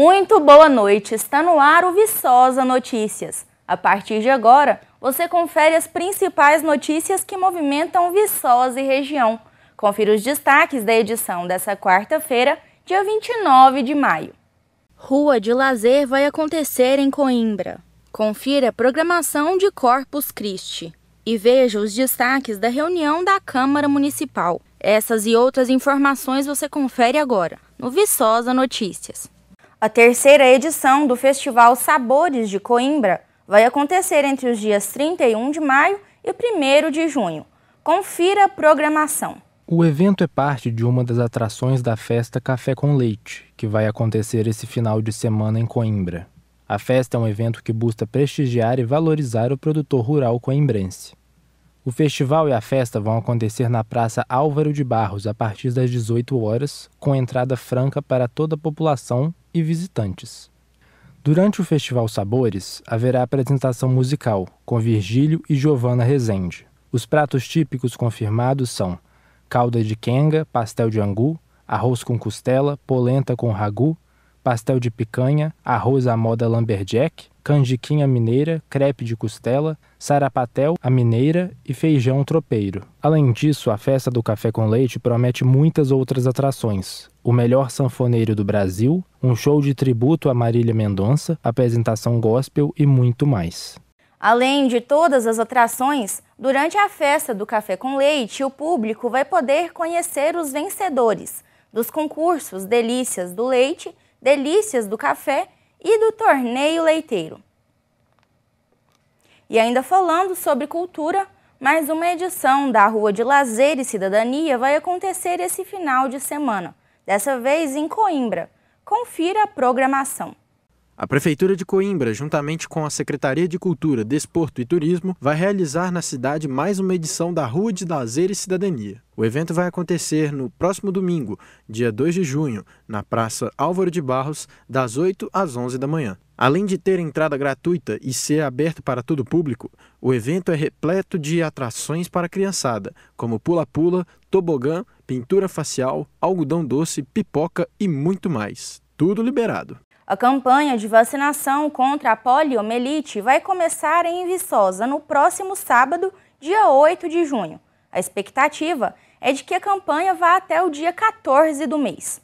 Muito boa noite, está no ar o Viçosa Notícias. A partir de agora, você confere as principais notícias que movimentam Viçosa e região. Confira os destaques da edição dessa quarta-feira, dia 29 de maio. Rua de Lazer vai acontecer em Coimbra. Confira a programação de Corpus Christi e veja os destaques da reunião da Câmara Municipal. Essas e outras informações você confere agora no Viçosa Notícias. A terceira edição do Festival Sabores de Coimbra vai acontecer entre os dias 31 de maio e 1 de junho. Confira a programação. O evento é parte de uma das atrações da festa Café com Leite, que vai acontecer esse final de semana em Coimbra. A festa é um evento que busca prestigiar e valorizar o produtor rural coimbrense. O festival e a festa vão acontecer na Praça Álvaro de Barros a partir das 18 horas, com entrada franca para toda a população e visitantes. Durante o Festival Sabores, haverá apresentação musical com Virgílio e Giovana Rezende. Os pratos típicos confirmados são calda de quenga, pastel de angu, arroz com costela, polenta com ragu, pastel de picanha, arroz à moda lumberjack, canjiquinha mineira, crepe de costela, sarapatel a mineira e feijão tropeiro. Além disso, a festa do café com leite promete muitas outras atrações. O melhor sanfoneiro do Brasil, um show de tributo a Marília Mendonça, apresentação gospel e muito mais. Além de todas as atrações, durante a festa do café com leite, o público vai poder conhecer os vencedores dos concursos Delícias do Leite, Delícias do Café e do torneio leiteiro. E ainda falando sobre cultura, mais uma edição da Rua de Lazer e Cidadania vai acontecer esse final de semana, dessa vez em Coimbra. Confira a programação. A Prefeitura de Coimbra, juntamente com a Secretaria de Cultura, Desporto e Turismo, vai realizar na cidade mais uma edição da Rua de Lazer e Cidadania. O evento vai acontecer no próximo domingo, dia 2 de junho, na Praça Álvaro de Barros, das 8 às 11 da manhã. Além de ter entrada gratuita e ser aberto para todo o público, o evento é repleto de atrações para a criançada, como pula-pula, tobogã, pintura facial, algodão doce, pipoca e muito mais. Tudo liberado. A campanha de vacinação contra a poliomielite vai começar em Viçosa no próximo sábado, dia 8 de junho. A expectativa é de que a campanha vá até o dia 14 do mês.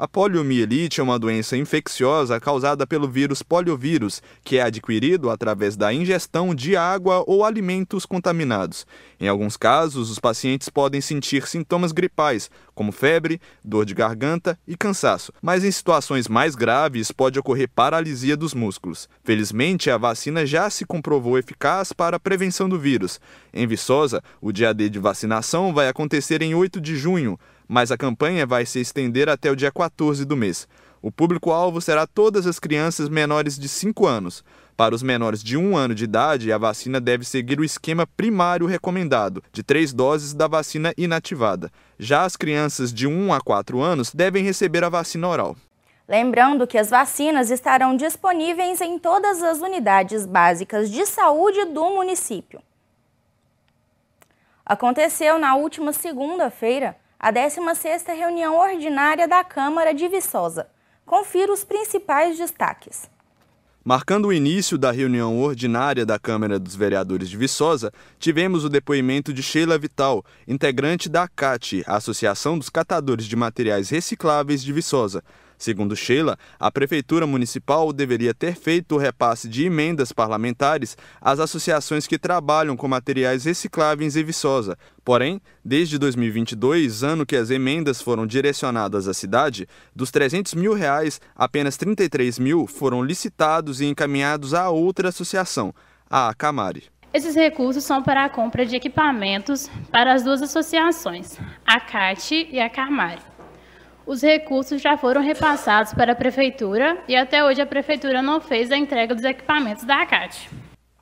A poliomielite é uma doença infecciosa causada pelo vírus poliovírus, que é adquirido através da ingestão de água ou alimentos contaminados. Em alguns casos, os pacientes podem sentir sintomas gripais, como febre, dor de garganta e cansaço, mas em situações mais graves pode ocorrer paralisia dos músculos. Felizmente, a vacina já se comprovou eficaz para a prevenção do vírus. Em Viçosa, o dia D de vacinação vai acontecer em 8 de junho mas a campanha vai se estender até o dia 14 do mês. O público-alvo será todas as crianças menores de 5 anos. Para os menores de 1 ano de idade, a vacina deve seguir o esquema primário recomendado, de 3 doses da vacina inativada. Já as crianças de 1 a 4 anos devem receber a vacina oral. Lembrando que as vacinas estarão disponíveis em todas as unidades básicas de saúde do município. Aconteceu na última segunda-feira a 16ª reunião ordinária da Câmara de Viçosa. Confira os principais destaques. Marcando o início da reunião ordinária da Câmara dos Vereadores de Viçosa, tivemos o depoimento de Sheila Vital, integrante da ACAT, Associação dos Catadores de Materiais Recicláveis de Viçosa. Segundo Sheila, a Prefeitura Municipal deveria ter feito o repasse de emendas parlamentares às associações que trabalham com materiais recicláveis em Viçosa. Porém, desde 2022, ano que as emendas foram direcionadas à cidade, dos 300 mil reais, apenas 33 mil foram licitados e encaminhados a outra associação, a Camari. Esses recursos são para a compra de equipamentos para as duas associações, a CAT e a Camari os recursos já foram repassados para a prefeitura e até hoje a prefeitura não fez a entrega dos equipamentos da ACAT.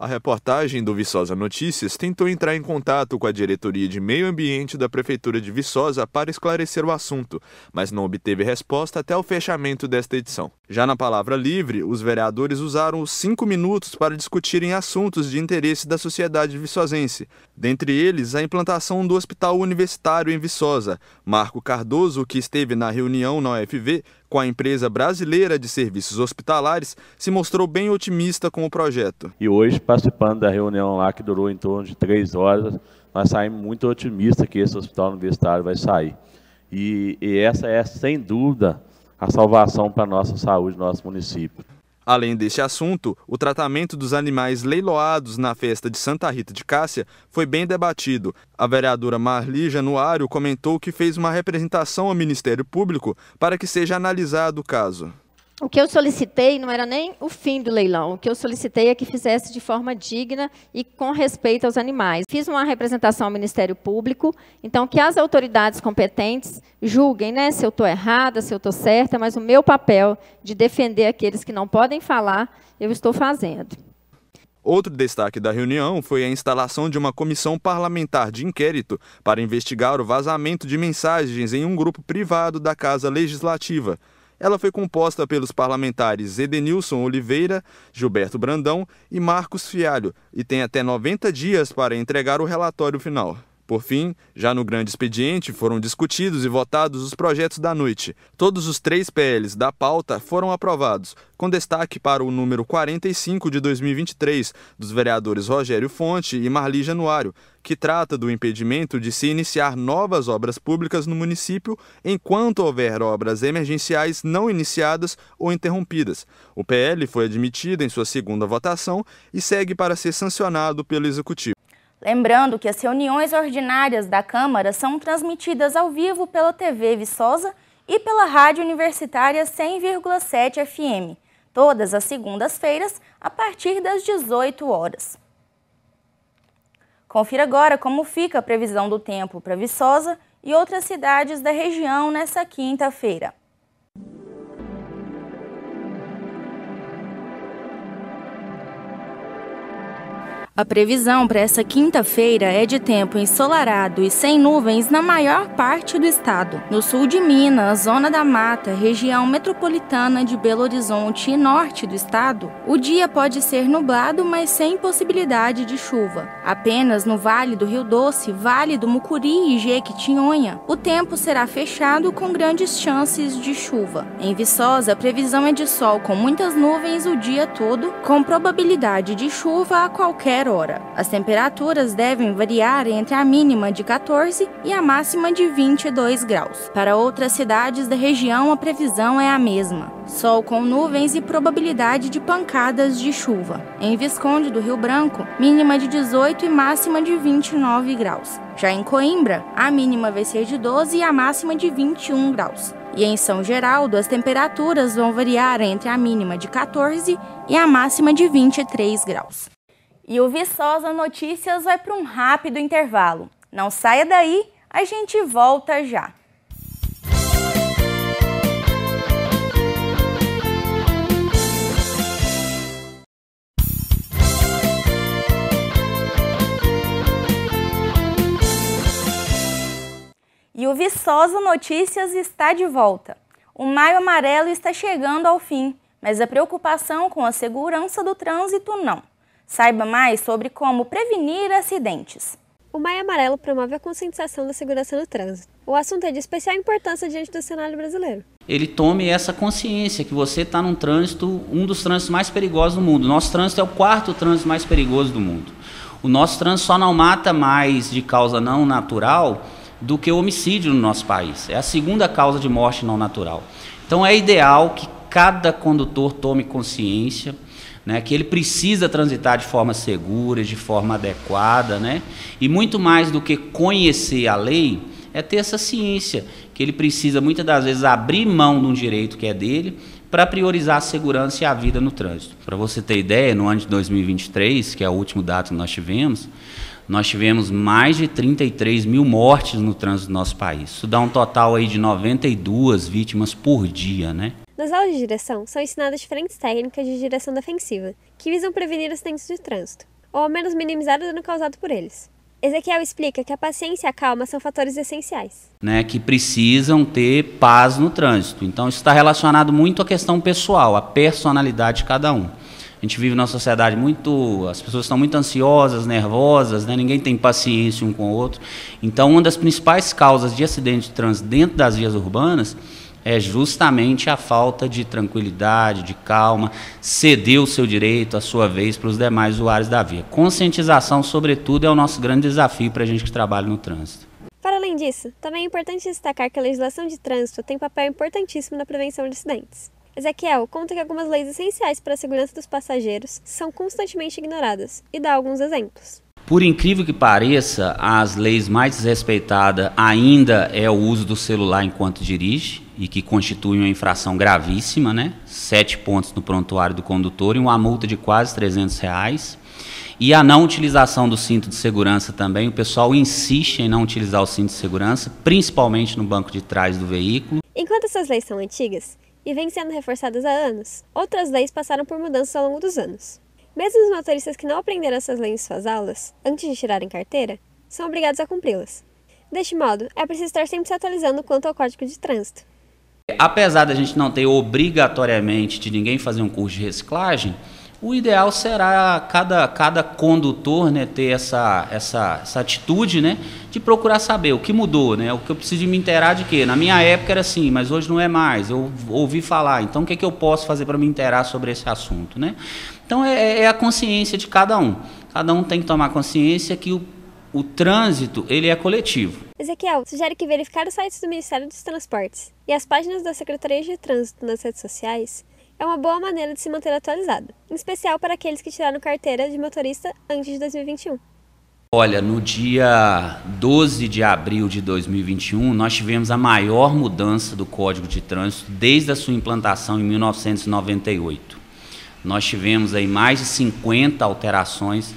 A reportagem do Viçosa Notícias tentou entrar em contato com a diretoria de meio ambiente da Prefeitura de Viçosa para esclarecer o assunto, mas não obteve resposta até o fechamento desta edição. Já na palavra livre, os vereadores usaram os cinco minutos para discutirem assuntos de interesse da sociedade viçosense, dentre eles a implantação do Hospital Universitário em Viçosa. Marco Cardoso, que esteve na reunião na UFV, com a empresa brasileira de serviços hospitalares, se mostrou bem otimista com o projeto. E hoje, participando da reunião lá, que durou em torno de três horas, nós saímos muito otimistas que esse hospital universitário vai sair. E, e essa é, sem dúvida, a salvação para a nossa saúde, nosso município. Além deste assunto, o tratamento dos animais leiloados na festa de Santa Rita de Cássia foi bem debatido. A vereadora Marli Januário comentou que fez uma representação ao Ministério Público para que seja analisado o caso o que eu solicitei não era nem o fim do leilão. O que eu solicitei é que fizesse de forma digna e com respeito aos animais. Fiz uma representação ao Ministério Público, então que as autoridades competentes julguem, né, se eu estou errada, se eu estou certa, mas o meu papel de defender aqueles que não podem falar, eu estou fazendo. Outro destaque da reunião foi a instalação de uma comissão parlamentar de inquérito para investigar o vazamento de mensagens em um grupo privado da Casa Legislativa. Ela foi composta pelos parlamentares Edenilson Oliveira, Gilberto Brandão e Marcos Fialho e tem até 90 dias para entregar o relatório final. Por fim, já no grande expediente, foram discutidos e votados os projetos da noite. Todos os três PLs da pauta foram aprovados, com destaque para o número 45 de 2023, dos vereadores Rogério Fonte e Marli Januário, que trata do impedimento de se iniciar novas obras públicas no município enquanto houver obras emergenciais não iniciadas ou interrompidas. O PL foi admitido em sua segunda votação e segue para ser sancionado pelo Executivo. Lembrando que as reuniões ordinárias da Câmara são transmitidas ao vivo pela TV Viçosa e pela Rádio Universitária 100,7 FM, todas as segundas-feiras, a partir das 18 horas. Confira agora como fica a previsão do tempo para Viçosa e outras cidades da região nessa quinta-feira. A previsão para essa quinta-feira é de tempo ensolarado e sem nuvens na maior parte do estado. No sul de Minas, zona da mata, região metropolitana de Belo Horizonte e norte do estado, o dia pode ser nublado, mas sem possibilidade de chuva. Apenas no Vale do Rio Doce, Vale do Mucuri e Jequitinhonha, o tempo será fechado com grandes chances de chuva. Em Viçosa, a previsão é de sol com muitas nuvens o dia todo, com probabilidade de chuva a qualquer hora. As temperaturas devem variar entre a mínima de 14 e a máxima de 22 graus. Para outras cidades da região, a previsão é a mesma: sol com nuvens e probabilidade de pancadas de chuva. Em Visconde do Rio Branco, mínima de 18 e máxima de 29 graus. Já em Coimbra, a mínima vai ser de 12 e a máxima de 21 graus. E em São Geraldo, as temperaturas vão variar entre a mínima de 14 e a máxima de 23 graus. E o Viçosa Notícias vai para um rápido intervalo. Não saia daí, a gente volta já. E o Viçosa Notícias está de volta. O Maio Amarelo está chegando ao fim, mas a preocupação com a segurança do trânsito não. Saiba mais sobre como prevenir acidentes. O Maio Amarelo promove a conscientização da segurança no trânsito. O assunto é de especial importância diante do cenário brasileiro. Ele tome essa consciência que você está num trânsito, um dos trânsitos mais perigosos do mundo. Nosso trânsito é o quarto trânsito mais perigoso do mundo. O nosso trânsito só não mata mais de causa não natural do que o homicídio no nosso país. É a segunda causa de morte não natural. Então é ideal que cada condutor tome consciência né, que ele precisa transitar de forma segura, de forma adequada, né? E muito mais do que conhecer a lei, é ter essa ciência que ele precisa muitas das vezes abrir mão de um direito que é dele para priorizar a segurança e a vida no trânsito. Para você ter ideia, no ano de 2023, que é o último dado que nós tivemos, nós tivemos mais de 33 mil mortes no trânsito do nosso país. Isso dá um total aí de 92 vítimas por dia, né? Nas aulas de direção, são ensinadas diferentes técnicas de direção defensiva, que visam prevenir acidentes de trânsito, ou ao menos minimizar o dano causado por eles. Ezequiel explica que a paciência e a calma são fatores essenciais. Né, que precisam ter paz no trânsito. Então, isso está relacionado muito à questão pessoal, à personalidade de cada um. A gente vive numa sociedade muito. As pessoas estão muito ansiosas, nervosas, né, ninguém tem paciência um com o outro. Então, uma das principais causas de acidente de trânsito dentro das vias urbanas é justamente a falta de tranquilidade, de calma, ceder o seu direito, a sua vez, para os demais usuários da via. Conscientização, sobretudo, é o nosso grande desafio para a gente que trabalha no trânsito. Para além disso, também é importante destacar que a legislação de trânsito tem um papel importantíssimo na prevenção de acidentes. Ezequiel conta que algumas leis essenciais para a segurança dos passageiros são constantemente ignoradas e dá alguns exemplos. Por incrível que pareça, as leis mais desrespeitadas ainda é o uso do celular enquanto dirige e que constitui uma infração gravíssima, né? Sete pontos no prontuário do condutor e uma multa de quase 300 reais. E a não utilização do cinto de segurança também. O pessoal insiste em não utilizar o cinto de segurança, principalmente no banco de trás do veículo. Enquanto essas leis são antigas e vêm sendo reforçadas há anos, outras leis passaram por mudanças ao longo dos anos. Mesmo os motoristas que não aprenderam essas leis em suas aulas, antes de tirarem carteira, são obrigados a cumpri-las. Deste modo, é preciso estar sempre se atualizando quanto ao Código de Trânsito. Apesar da gente não ter obrigatoriamente de ninguém fazer um curso de reciclagem, o ideal será cada, cada condutor né, ter essa, essa, essa atitude né, de procurar saber o que mudou, né, o que eu preciso me inteirar de quê. Na minha época era assim, mas hoje não é mais. Eu ouvi falar, então o que, é que eu posso fazer para me inteirar sobre esse assunto? Né? Então é, é, é, a consciência de cada um. Cada um tem que tomar consciência que o, o trânsito ele é coletivo. Ezequiel, sugere que verificar os sites do Ministério dos Transportes e as páginas da Secretaria de Trânsito nas redes sociais é uma boa maneira de se manter atualizado, em especial para aqueles que tiraram carteira de motorista antes de 2021. Olha, no dia 12 de abril de 2021, nós tivemos a maior mudança do Código de Trânsito desde a sua implantação em 1998. Nós tivemos aí mais de 50 alterações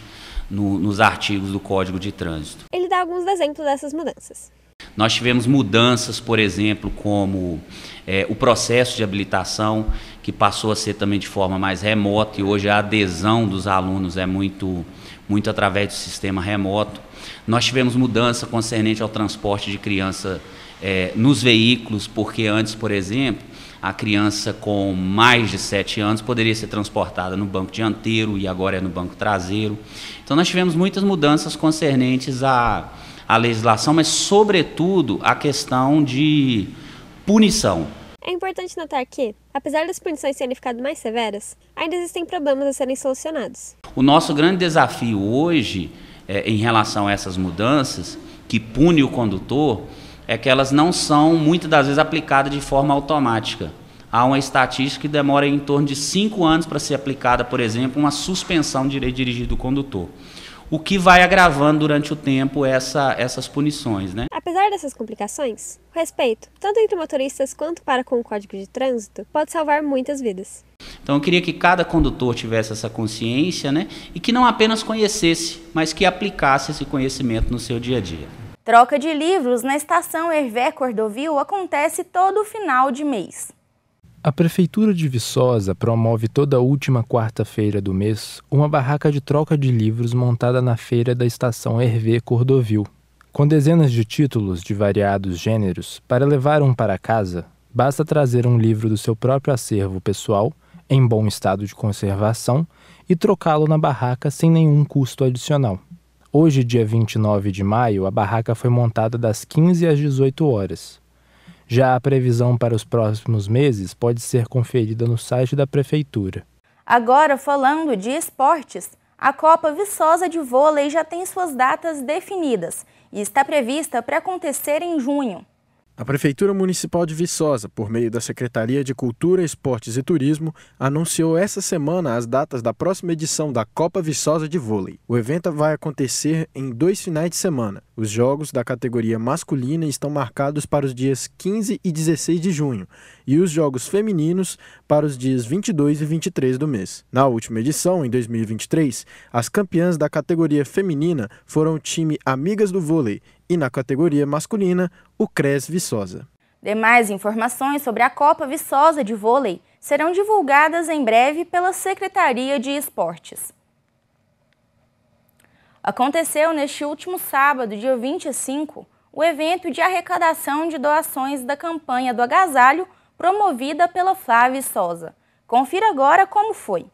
no, nos artigos do Código de Trânsito. Ele dá alguns exemplos dessas mudanças. Nós tivemos mudanças, por exemplo, como é, o processo de habilitação, que passou a ser também de forma mais remota, e hoje a adesão dos alunos é muito, muito através do sistema remoto. Nós tivemos mudança concernente ao transporte de criança é, nos veículos, porque antes, por exemplo, a criança com mais de 7 anos poderia ser transportada no banco dianteiro e agora é no banco traseiro. Então, nós tivemos muitas mudanças concernentes à, à legislação, mas, sobretudo, a questão de punição. É importante notar que, apesar das punições terem ficado mais severas, ainda existem problemas a serem solucionados. O nosso grande desafio hoje, é, em relação a essas mudanças, que pune o condutor, é que elas não são muitas das vezes aplicadas de forma automática. Há uma estatística que demora em torno de cinco anos para ser aplicada, por exemplo, uma suspensão de direito dirigido do condutor o que vai agravando durante o tempo essa, essas punições. Né? Apesar dessas complicações, o respeito, tanto entre motoristas quanto para com o Código de Trânsito, pode salvar muitas vidas. Então eu queria que cada condutor tivesse essa consciência né? e que não apenas conhecesse, mas que aplicasse esse conhecimento no seu dia a dia. Troca de livros na estação Hervé Cordovil acontece todo final de mês. A Prefeitura de Viçosa promove toda última quarta-feira do mês uma barraca de troca de livros montada na feira da estação Hervé Cordovil. Com dezenas de títulos de variados gêneros, para levar um para casa, basta trazer um livro do seu próprio acervo pessoal, em bom estado de conservação, e trocá-lo na barraca sem nenhum custo adicional. Hoje, dia 29 de maio, a barraca foi montada das 15 às 18 horas. Já a previsão para os próximos meses pode ser conferida no site da Prefeitura. Agora, falando de esportes, a Copa Viçosa de Vôlei já tem suas datas definidas e está prevista para acontecer em junho. A Prefeitura Municipal de Viçosa, por meio da Secretaria de Cultura, Esportes e Turismo, anunciou essa semana as datas da próxima edição da Copa Viçosa de Vôlei. O evento vai acontecer em dois finais de semana. Os jogos da categoria masculina estão marcados para os dias 15 e 16 de junho e os jogos femininos para os dias 22 e 23 do mês. Na última edição, em 2023, as campeãs da categoria feminina foram o time Amigas do Vôlei e na categoria masculina, o CRES Viçosa. Demais informações sobre a Copa Viçosa de Vôlei serão divulgadas em breve pela Secretaria de Esportes. Aconteceu neste último sábado, dia 25, o evento de arrecadação de doações da campanha do agasalho promovida pela Flávia Sosa. Confira agora como foi.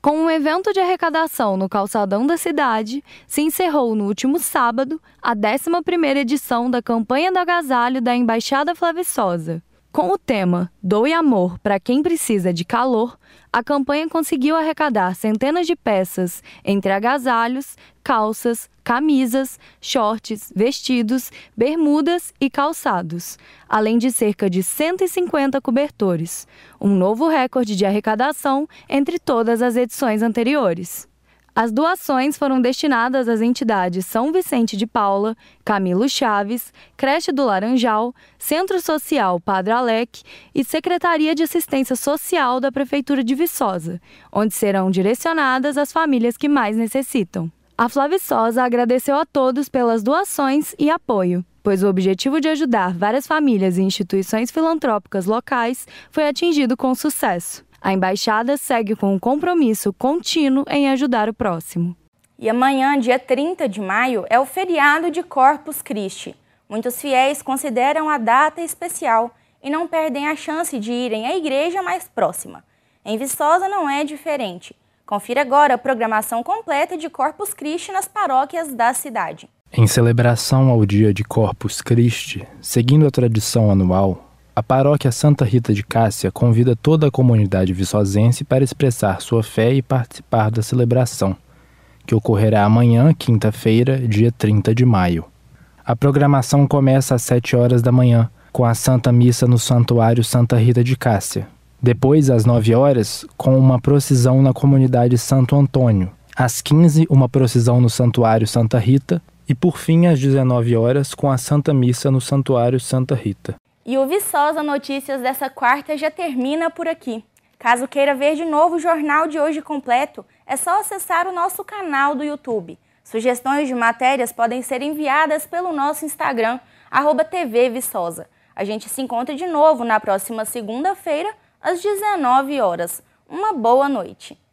Com um evento de arrecadação no calçadão da cidade, se encerrou no último sábado a 11ª edição da campanha do agasalho da Embaixada Flaviçosa. Com o tema Doe Amor para quem precisa de calor, a campanha conseguiu arrecadar centenas de peças entre agasalhos, calças, camisas, shorts, vestidos, bermudas e calçados, além de cerca de 150 cobertores, um novo recorde de arrecadação entre todas as edições anteriores. As doações foram destinadas às entidades São Vicente de Paula, Camilo Chaves, Creche do Laranjal, Centro Social Padre Alec e Secretaria de Assistência Social da Prefeitura de Viçosa, onde serão direcionadas as famílias que mais necessitam. A Flaviçosa agradeceu a todos pelas doações e apoio, pois o objetivo de ajudar várias famílias e instituições filantrópicas locais foi atingido com sucesso. A embaixada segue com um compromisso contínuo em ajudar o próximo. E amanhã, dia 30 de maio, é o feriado de Corpus Christi. Muitos fiéis consideram a data especial e não perdem a chance de irem à igreja mais próxima. Em Viçosa não é diferente. Confira agora a programação completa de Corpus Christi nas paróquias da cidade. Em celebração ao dia de Corpus Christi, seguindo a tradição anual, a paróquia Santa Rita de Cássia convida toda a comunidade viçosense para expressar sua fé e participar da celebração, que ocorrerá amanhã, quinta-feira, dia 30 de maio. A programação começa às 7 horas da manhã, com a Santa Missa no Santuário Santa Rita de Cássia. Depois, às 9 horas, com uma procissão na comunidade Santo Antônio. Às 15, uma procissão no Santuário Santa Rita. E por fim, às 19 horas, com a Santa Missa no Santuário Santa Rita. E o Viçosa Notícias dessa quarta já termina por aqui. Caso queira ver de novo o jornal de hoje completo, é só acessar o nosso canal do YouTube. Sugestões de matérias podem ser enviadas pelo nosso Instagram, arroba TV Viçosa. A gente se encontra de novo na próxima segunda-feira, às 19 horas. Uma boa noite!